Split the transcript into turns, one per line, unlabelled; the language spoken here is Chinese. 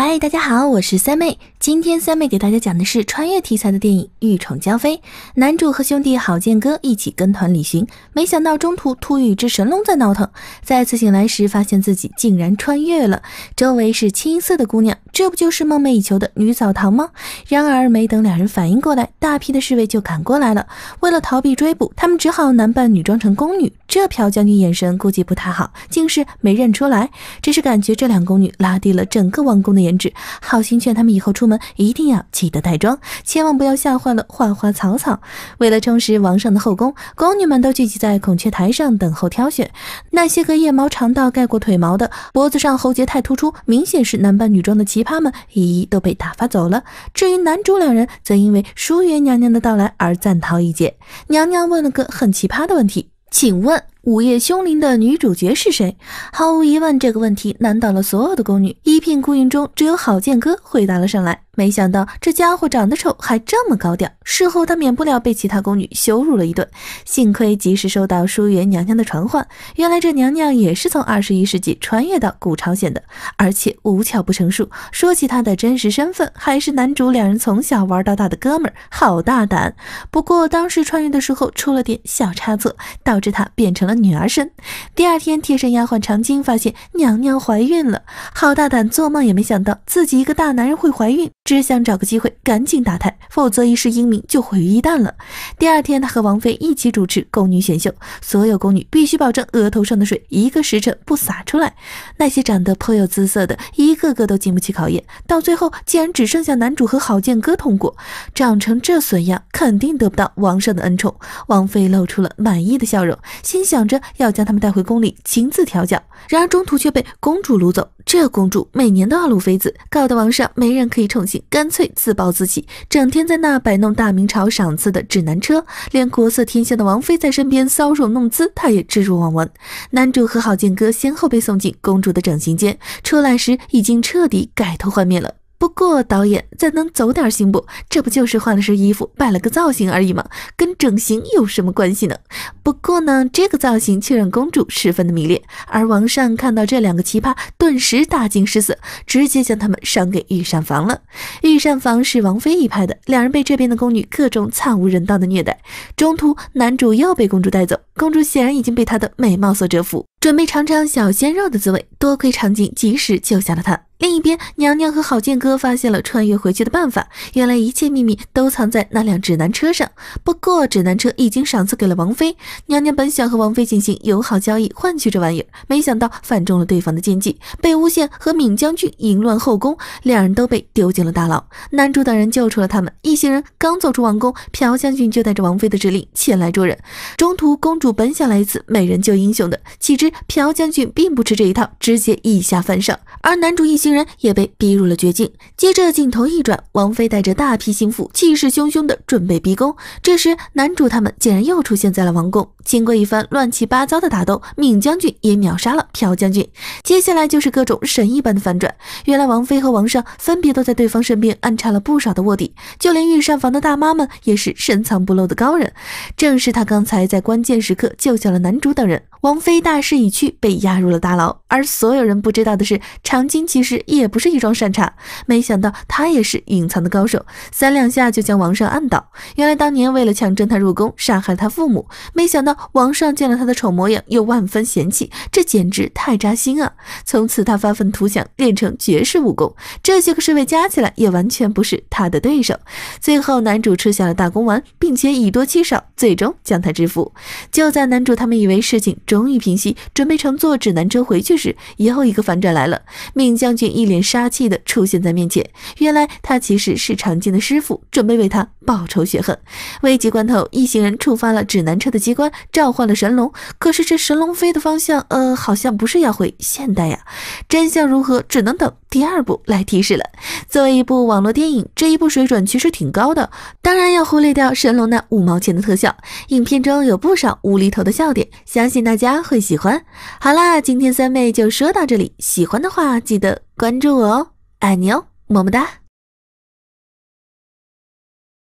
嗨，大家好，我是三妹。今天三妹给大家讲的是穿越题材的电影《欲宠娇妃》，男主和兄弟郝建哥一起跟团旅行，没想到中途突遇一只神龙在闹腾。再次醒来时，发现自己竟然穿越了，周围是清一色的姑娘，这不就是梦寐以求的女澡堂吗？然而没等两人反应过来，大批的侍卫就赶过来了。为了逃避追捕，他们只好男扮女装成宫女。这朴将军眼神估计不太好，竟是没认出来，只是感觉这两宫女拉低了整个王宫的颜值，好心劝他们以后出门一定要记得带妆，千万不要吓坏了花花草草。为了充实王上的后宫，宫女们都聚集在孔雀台上等候挑选。那些个腋毛长到盖过腿毛的，脖子上喉结太突出，明显是男扮女装的奇葩们，一一都被打发走了。至于男主两人，则因为淑媛娘娘的到来而暂逃一劫。娘娘问了个很奇葩的问题，请问？午夜凶铃的女主角是谁？毫无疑问，这个问题难倒了所有的宫女。一片孤云中，只有郝建哥回答了上来。没想到这家伙长得丑，还这么高调。事后他免不了被其他宫女羞辱了一顿。幸亏及时收到淑媛娘娘的传唤。原来这娘娘也是从二十一世纪穿越到古朝鲜的，而且无巧不成书。说起她的真实身份，还是男主两人从小玩到大的哥们儿。好大胆！不过当时穿越的时候出了点小差错，导致她变成了。女儿身。第二天，贴身丫鬟长今发现娘娘怀孕了。好大胆，做梦也没想到自己一个大男人会怀孕。只想找个机会赶紧打胎，否则一世英名就毁于一旦了。第二天，他和王妃一起主持宫女选秀，所有宫女必须保证额头上的水一个时辰不洒出来。那些长得颇有姿色的，一个个都经不起考验，到最后竟然只剩下男主和郝建哥通过。长成这损样，肯定得不到王上的恩宠。王妃露出了满意的笑容，心想着要将他们带回宫里亲自调教，然而中途却被公主掳走。这公主每年都要路妃子，搞得王上没人可以宠幸，干脆自暴自弃，整天在那摆弄大明朝赏赐的指南车，连国色天香的王妃在身边搔首弄姿，她也置若罔闻。男主和郝建哥先后被送进公主的整形间，出来时已经彻底改头换面了。过导演再能走点行不？这不就是换了身衣服，摆了个造型而已吗？跟整形有什么关系呢？不过呢，这个造型却让公主十分的迷恋。而王善看到这两个奇葩，顿时大惊失色，直接将他们赏给御膳房了。御膳房是王妃一派的，两人被这边的宫女各种惨无人道的虐待。中途男主又被公主带走，公主显然已经被他的美貌所折服，准备尝尝小鲜肉的滋味。多亏场景及时救下了他。另一边，娘娘和郝建哥发现了穿越回去的办法。原来一切秘密都藏在那辆指南车上。不过指南车已经赏赐给了王妃。娘娘本想和王妃进行友好交易，换取这玩意儿，没想到反中了对方的奸计，被诬陷和闵将军淫乱后宫，两人都被丢进了大牢。男主等人救出了他们。一行人刚走出王宫，朴将军就带着王妃的指令前来捉人。中途，公主本想来一次美人救英雄的，岂知朴将军并不吃这一套，直接以下犯上。而男主一行。竟然也被逼入了绝境。接着镜头一转，王妃带着大批心腹，气势汹汹的准备逼宫。这时，男主他们竟然又出现在了王宫。经过一番乱七八糟的打斗，闵将军也秒杀了朴将军。接下来就是各种神一般的反转。原来王妃和王上分别都在对方身边安插了不少的卧底，就连御膳房的大妈们也是深藏不露的高人。正是他刚才在关键时刻救下了男主等人。王妃大势已去，被押入了大牢。而所有人不知道的是，长今其实。也不是一桩善茬，没想到他也是隐藏的高手，三两下就将王上按倒。原来当年为了强征他入宫，杀害他父母，没想到王上见了他的丑模样，又万分嫌弃，这简直太扎心啊！从此他发愤图强，练成绝世武功。这些个侍卫加起来，也完全不是他的对手。最后男主吃下了大功丸，并且以多欺少，最终将他制服。就在男主他们以为事情终于平息，准备乘坐指南车回去时，又一个反转来了，命将军。一脸杀气的出现在面前，原来他其实是长剑的师傅，准备为他。报仇雪恨，危急关头，一行人触发了指南车的机关，召唤了神龙。可是这神龙飞的方向，呃，好像不是要回现代呀？真相如何，只能等第二部来提示了。作为一部网络电影，这一部水准其实挺高的，当然要忽略掉神龙那五毛钱的特效。影片中有不少无厘头的笑点，相信大家会喜欢。好啦，今天三妹就说到这里，喜欢的话记得关注我哦，爱你哦，么么哒。